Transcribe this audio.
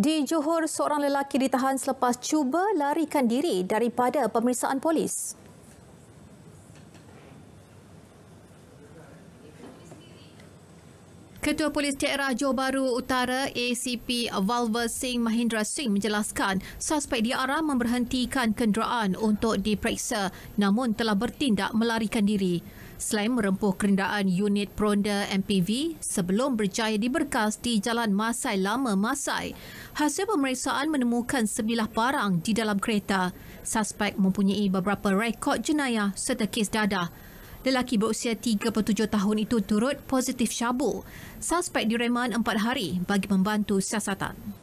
Di Johor, seorang lelaki ditahan selepas cuba larikan diri daripada pemeriksaan polis. Ketua Polis Daerah Johor Bahru Utara ACP Valver Singh Mahindra Singh menjelaskan suspek diarah memberhentikan kenderaan untuk diperiksa namun telah bertindak melarikan diri. Selain merempuh kenderaan unit peronda MPV sebelum berjaya diberkas di Jalan Masai Lama Masai, hasil pemeriksaan menemukan sebilah barang di dalam kereta. Suspek mempunyai beberapa rekod jenayah serta kes dadah. Lelaki berusia 37 tahun itu turut positif syabu. Suspek direman 4 hari bagi membantu siasatan.